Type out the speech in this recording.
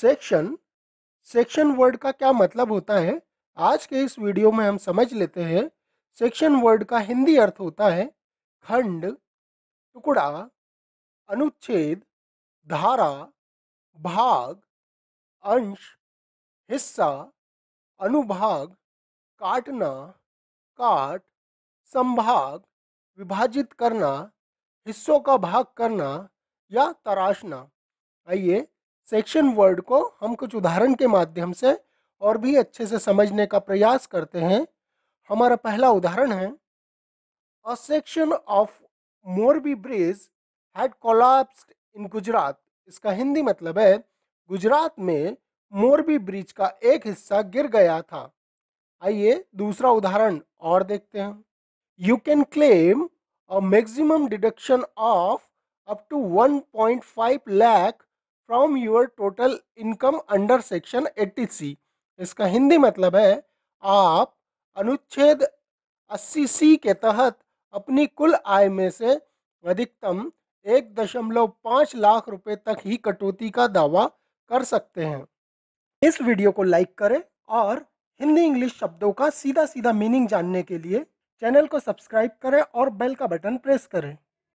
section section word का क्या मतलब होता है आज के इस वीडियो में हम समझ लेते हैं सेक्शन वर्ड का हिंदी अर्थ होता है खंड टुकड़ा अनुच्छेद धारा भाग अंश हिस्सा अनुभाग काटना काट संभाग विभाजित करना हिस्सों का भाग करना या तराशना आइए सेक्शन वर्ड को हम कुछ उदाहरण के माध्यम से और भी अच्छे से समझने का प्रयास करते हैं हमारा पहला उदाहरण है a section of Morbi bridge had collapsed in Gujarat इसका हिंदी मतलब है गुजरात में मोरबी ब्रिज का एक हिस्सा गिर गया था आइए दूसरा उदाहरण और देखते हैं you can claim a maximum deduction of up to 1.5 lakh from your total income under section eighty C इसका हिंदी मतलब है आप अनुच्छेद अस्सी सी के तहत अपनी कुल आय में से अधिकतम एक दशमलव पाँच लाख रुपए तक ही कटौती का दावा कर सकते हैं इस वीडियो को लाइक करें और हिंदी इंग्लिश शब्दों का सीधा सीधा मीनिंग जानने के लिए चैनल को सब्सक्राइब करें और बेल का बटन प्रेस करें